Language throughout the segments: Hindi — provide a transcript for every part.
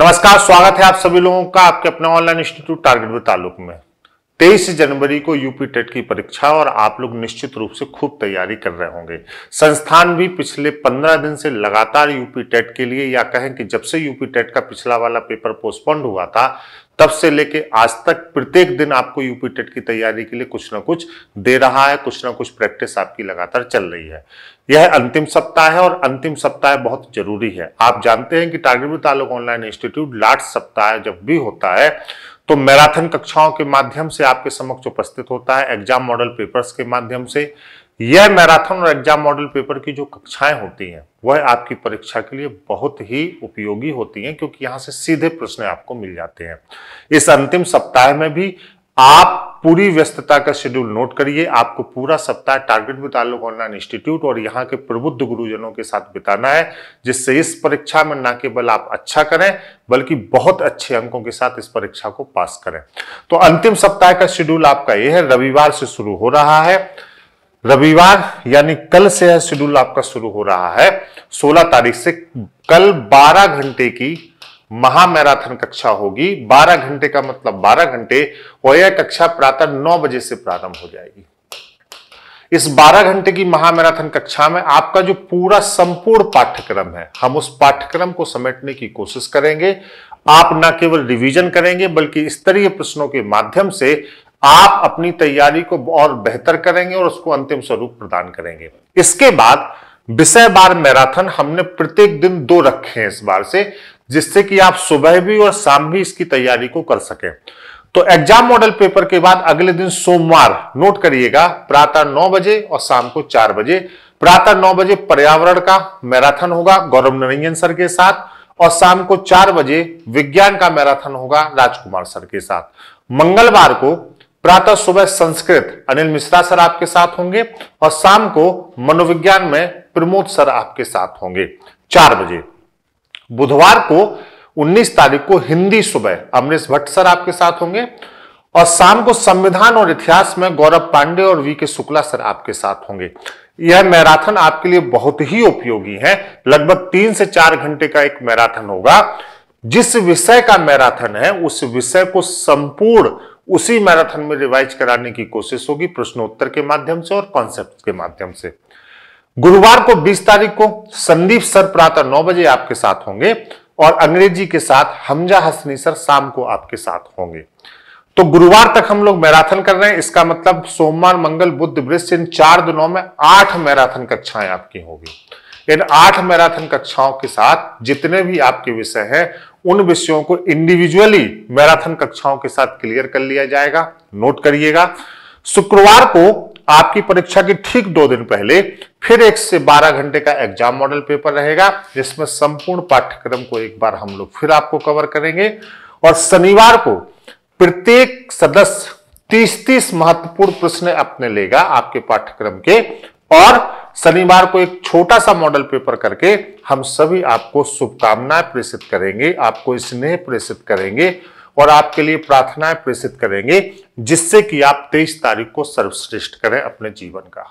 नमस्कार स्वागत है आप सभी लोगों का आपके अपने ऑनलाइन इंस्टीट्यूट टारगेट विद ताल्लुक में तेईस जनवरी को यूपी टेट की परीक्षा और आप लोग निश्चित रूप से खूब तैयारी कर रहे होंगे संस्थान भी पिछले पंद्रह दिन से लगातार यूपी टेट के लिए या कहें कि जब से यूपी टेट का पिछला वाला पेपर पोस्टपोन्ड हुआ था तब से लेके आज तक प्रत्येक दिन आपको यूपी टेट की तैयारी के लिए कुछ ना कुछ दे रहा है कुछ ना कुछ प्रैक्टिस आपकी लगातार चल रही है यह अंतिम सप्ताह है और अंतिम सप्ताह बहुत जरूरी है आप जानते हैं कि टारगेट तालुक ऑनलाइन इंस्टीट्यूट लास्ट सप्ताह जब भी होता है तो मैराथन कक्षाओं के माध्यम से आपके समक्ष उपस्थित होता है एग्जाम मॉडल पेपर्स के माध्यम से यह मैराथन और एग्जाम मॉडल पेपर की जो कक्षाएं होती हैं वह आपकी परीक्षा के लिए बहुत ही उपयोगी होती हैं क्योंकि यहां से सीधे प्रश्न आपको मिल जाते हैं इस अंतिम सप्ताह में भी आप पूरी व्यस्तता का शेड्यूल नोट करिए आपको पूरा सप्ताह टारगेट ताल्लुक ऑनलाइन इंस्टीट्यूट और यहाँ के प्रबुद्ध गुरुजनों के साथ बिताना है जिससे इस परीक्षा में न केवल आप अच्छा करें बल्कि बहुत अच्छे अंकों के साथ इस परीक्षा को पास करें तो अंतिम सप्ताह का शेड्यूल आपका यह है रविवार से शुरू हो रहा है रविवार यानी कल से यह शेड्यूल आपका शुरू हो रहा है 16 तारीख से कल 12 घंटे की महामैराथन कक्षा होगी 12 घंटे का मतलब 12 घंटे और यह कक्षा प्रातः 9 बजे से प्रारंभ हो जाएगी इस 12 घंटे की महामैराथन कक्षा में आपका जो पूरा संपूर्ण पाठ्यक्रम है हम उस पाठ्यक्रम को समेटने की कोशिश करेंगे आप न केवल रिवीजन करेंगे बल्कि स्तरीय प्रश्नों के माध्यम से आप अपनी तैयारी को और बेहतर करेंगे और उसको अंतिम स्वरूप प्रदान करेंगे इसके बाद विषय बार मैराथन हमने प्रत्येक दिन दो रखे हैं इस बार से जिससे कि आप सुबह भी और शाम भी इसकी तैयारी को कर सकें तो एग्जाम मॉडल पेपर के बाद अगले दिन सोमवार नोट करिएगा प्रातः नौ बजे और शाम को चार बजे प्रातः नौ बजे पर्यावरण का मैराथन होगा गौरव नरंजन सर के साथ और शाम को चार बजे विज्ञान का मैराथन होगा राजकुमार सर के साथ मंगलवार को प्रातः सुबह संस्कृत अनिल मिश्रा सर आपके साथ होंगे और शाम को मनोविज्ञान में प्रमोद सर आपके साथ होंगे चार बजे बुधवार को 19 तारीख को हिंदी सुबह अमरीश भट्ट सर आपके साथ होंगे और शाम को संविधान और इतिहास में गौरव पांडे और वी के शुक्ला सर आपके साथ होंगे यह मैराथन आपके लिए बहुत ही उपयोगी है लगभग तीन से चार घंटे का एक मैराथन होगा जिस विषय का मैराथन है उस विषय को संपूर्ण उसी मैराथन में रिवाइज कराने की कोशिश होगी प्रश्नोत्तर के माध्यम से और कॉन्सेप्ट के माध्यम से गुरुवार को 20 तारीख को संदीप सर प्रातः नौ बजे आपके साथ होंगे और अंग्रेजी के साथ हमजा हसनी सर शाम को आपके साथ होंगे तो गुरुवार तक हम लोग मैराथन कर रहे हैं इसका मतलब सोमवार मंगल बुद्ध वृक्ष इन चार दिनों में आठ मैराथन कक्षाएं आपकी होगी इन आठ मैराथन कक्षाओं के साथ जितने भी आपके विषय हैं उन विषयों को इंडिविजुअली मैराथन कक्षाओं के साथ क्लियर कर लिया जाएगा नोट करिएगा शुक्रवार को आपकी परीक्षा के ठीक दो दिन पहले फिर एक से बारह घंटे का एग्जाम मॉडल पेपर रहेगा जिसमें संपूर्ण पाठ्यक्रम को एक बार हम लोग फिर आपको कवर करेंगे और शनिवार को प्रत्येक सदस्य तीस तीस महत्वपूर्ण प्रश्न अपने लेगा आपके पाठ्यक्रम के और शनिवार को एक छोटा सा मॉडल पेपर करके हम सभी आपको शुभकामनाएं प्रेषित करेंगे आपको स्नेह प्रेषित करेंगे और आपके लिए प्रार्थनाएं प्रेषित करेंगे जिससे कि आप 23 तारीख को सर्वश्रेष्ठ करें अपने जीवन का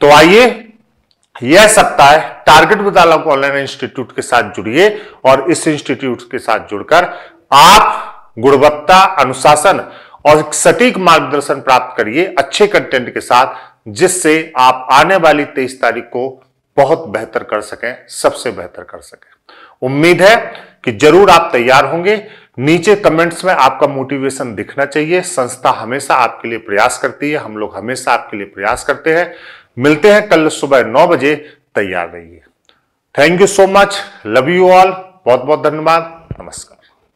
तो आइए यह सप्ताह टारगेट विद्यालय को ऑनलाइन इंस्टीट्यूट के साथ जुड़िए और इस इंस्टीट्यूट के साथ जुड़कर आप गुणवत्ता अनुशासन और सटीक मार्गदर्शन प्राप्त करिए अच्छे कंटेंट के साथ जिससे आप आने वाली तेईस तारीख को बहुत बेहतर कर सकें सबसे बेहतर कर सकें उम्मीद है कि जरूर आप तैयार होंगे नीचे कमेंट्स में आपका मोटिवेशन दिखना चाहिए संस्था हमेशा आपके लिए प्रयास करती है हम लोग हमेशा आपके लिए प्रयास करते हैं मिलते हैं कल सुबह नौ बजे तैयार रहिए thank you so much love you all बहुत बहुत धन्यवाद नमस्कार